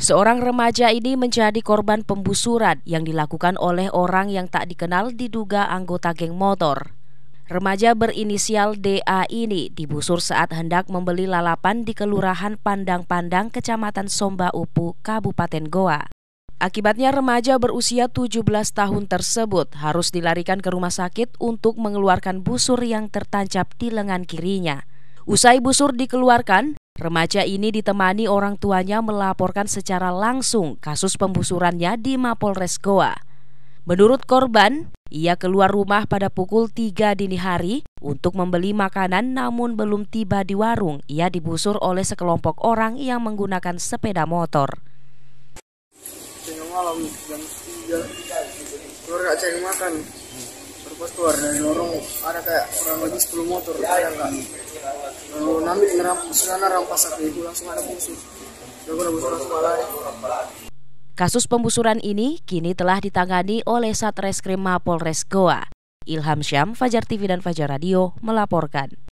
Seorang remaja ini menjadi korban pembusuran yang dilakukan oleh orang yang tak dikenal diduga anggota geng motor. Remaja berinisial DA ini dibusur saat hendak membeli lalapan di Kelurahan Pandang-Pandang, Kecamatan Somba Upu, Kabupaten Goa. Akibatnya remaja berusia 17 tahun tersebut harus dilarikan ke rumah sakit untuk mengeluarkan busur yang tertancap di lengan kirinya. Usai busur dikeluarkan, Remaja ini ditemani orang tuanya melaporkan secara langsung kasus pembusurannya di Mapolres Goa. Menurut korban, ia keluar rumah pada pukul 3 dini hari untuk membeli makanan namun belum tiba di warung. Ia dibusur oleh sekelompok orang yang menggunakan sepeda motor. keluar nami serana rampas satu itu langsung ada Kasus pembusuran ini kini telah ditangani oleh Satreskrim Mapolres Goa. Ilham Syam, Fajar TV dan Fajar Radio melaporkan.